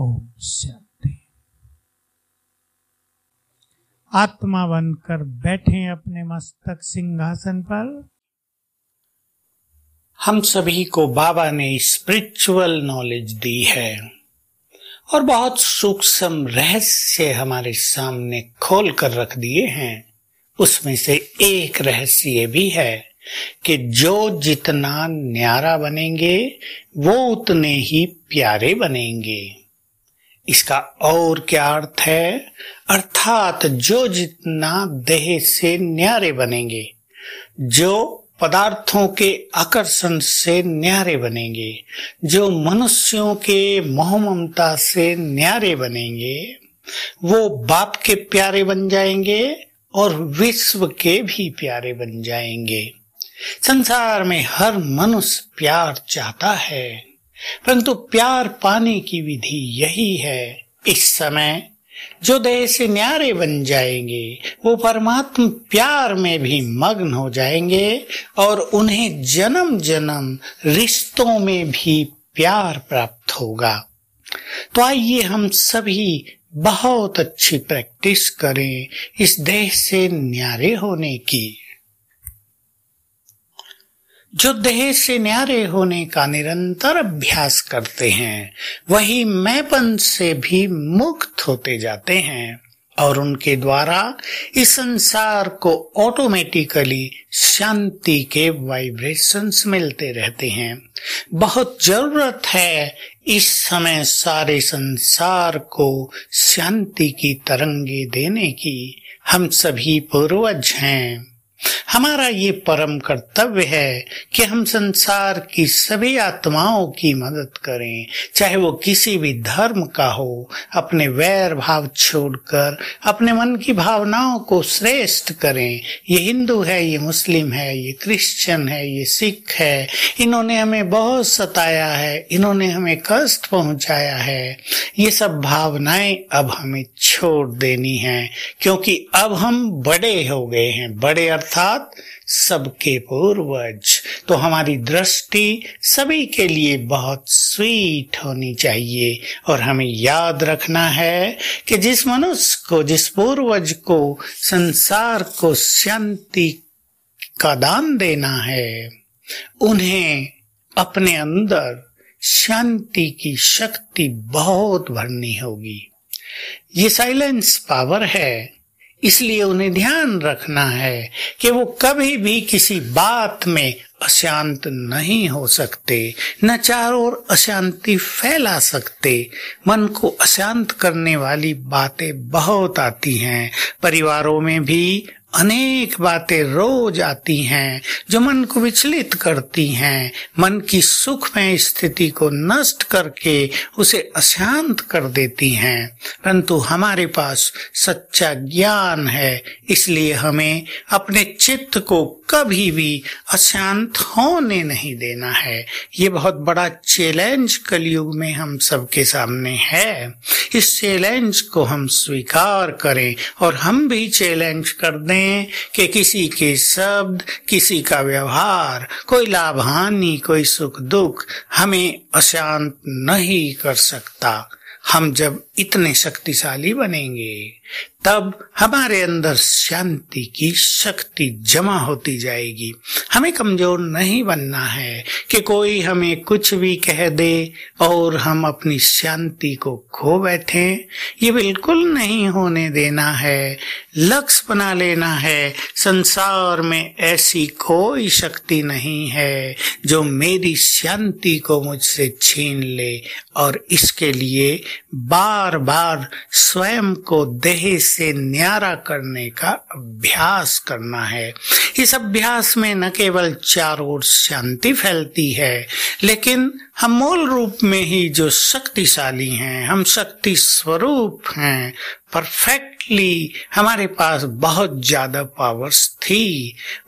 ओम शांति आत्मा बनकर बैठे अपने मस्तक सिंहासन पर हम सभी को बाबा ने स्पिरिचुअल नॉलेज दी है और बहुत सूक्ष्म रहस्य हमारे सामने खोल कर रख दिए हैं उसमें से एक रहस्य ये भी है कि जो जितना न्यारा बनेंगे वो उतने ही प्यारे बनेंगे इसका और क्या अर्थ है अर्थात जो जितना देह से न्यारे बनेंगे जो पदार्थों के आकर्षण से न्यारे बनेंगे जो मनुष्यों के मोहमता से न्यारे बनेंगे वो बाप के प्यारे बन जाएंगे और विश्व के भी प्यारे बन जाएंगे संसार में हर मनुष्य प्यार चाहता है परंतु प्यार पाने की विधि यही है इस समय जो देह से न्यारे बन जाएंगे वो परमात्म प्यार में भी मग्न हो जाएंगे और उन्हें जन्म जन्म रिश्तों में भी प्यार प्राप्त होगा तो आइए हम सभी बहुत अच्छी प्रैक्टिस करें इस देह से न्यारे होने की जो दहेज से न्यारे होने का निरंतर अभ्यास करते हैं वही मैपन से भी मुक्त होते जाते हैं और उनके द्वारा इस संसार को ऑटोमेटिकली शांति के वाइब्रेशंस मिलते रहते हैं बहुत जरूरत है इस समय सारे संसार को शांति की तरंगे देने की हम सभी पूर्वज हैं हमारा ये परम कर्तव्य है कि हम संसार की सभी आत्माओं की मदद करें चाहे वो किसी भी धर्म का हो अपने वैर भाव छोड़कर अपने मन की भावनाओं को श्रेष्ठ करें ये हिंदू है ये मुस्लिम है ये क्रिश्चियन है ये सिख है इन्होंने हमें बहुत सताया है इन्होंने हमें कष्ट पहुंचाया है ये सब भावनाएं अब हमें छोड़ देनी है क्योंकि अब हम बड़े हो गए हैं बड़े अर्थ अर्थात सबके पूर्वज तो हमारी दृष्टि सभी के लिए बहुत स्वीट होनी चाहिए और हमें याद रखना है कि जिस मनुष्य को जिस पूर्वज को संसार को शांति का दान देना है उन्हें अपने अंदर शांति की शक्ति बहुत भरनी होगी ये साइलेंस पावर है इसलिए उन्हें ध्यान रखना है कि वो कभी भी किसी बात में अशांत नहीं हो सकते न चारों ओर अशांति फैला सकते मन को अशांत करने वाली बातें बहुत आती हैं परिवारों में भी अनेक बातें रोज आती हैं जो मन को विचलित करती हैं मन की सुखमय स्थिति को नष्ट करके उसे अशांत कर देती हैं परंतु हमारे पास सच्चा ज्ञान है इसलिए हमें अपने चित्त को कभी भी अशांत होने नहीं देना है ये बहुत बड़ा चैलेंज कलयुग में हम सबके सामने है इस चैलेंज को हम स्वीकार करें और हम भी चैलेंज कर दें हैं कि किसी के शब्द किसी का व्यवहार कोई लाभ हानि कोई सुख दुख हमें अशांत नहीं कर सकता हम जब इतने शक्तिशाली बनेंगे तब हमारे अंदर शांति की शक्ति जमा होती जाएगी हमें कमजोर नहीं बनना है कि कोई हमें कुछ भी कह दे और हम अपनी शांति को खो बैठे ये बिल्कुल नहीं होने देना है लक्ष्य बना लेना है संसार में ऐसी कोई शक्ति नहीं है जो मेरी शांति को मुझसे छीन ले और इसके लिए बार बार स्वयं को देह से न्यारा करने का अभ्यास करना है इस अभ्यास में न केवल चारों ओर शांति फैलती है लेकिन हम मूल रूप में ही जो शक्तिशाली हैं हम शक्ति स्वरूप रूप हैं परफेक्टली हमारे पास बहुत ज्यादा पावर्स थी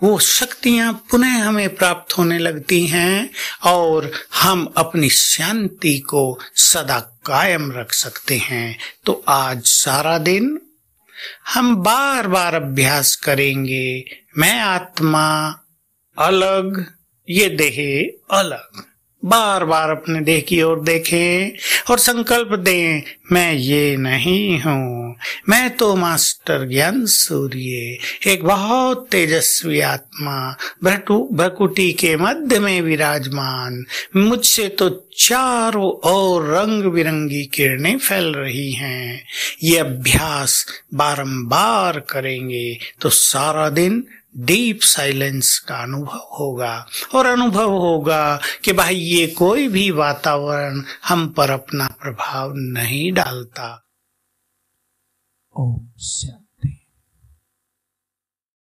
वो शक्तियां पुनः हमें प्राप्त होने लगती हैं और हम अपनी शांति को सदा कायम रख सकते हैं तो आज सारा दिन हम बार बार अभ्यास करेंगे मैं आत्मा अलग ये देहे अलग बार बार अपने देह की ओर देखें और संकल्प दें मैं ये नहीं हूँ मैं तो मास्टर ज्ञान सूर्य एक बहुत तेजस्वी आत्मा भ्रकुटी के मध्य में विराजमान मुझसे तो चारों ओर रंग बिरंगी किरणें फैल रही हैं ये अभ्यास बारंबार करेंगे तो सारा दिन डीप साइलेंस का अनुभव होगा और अनुभव होगा कि भाई ये कोई भी वातावरण हम पर अपना प्रभाव नहीं डालता ओम शांति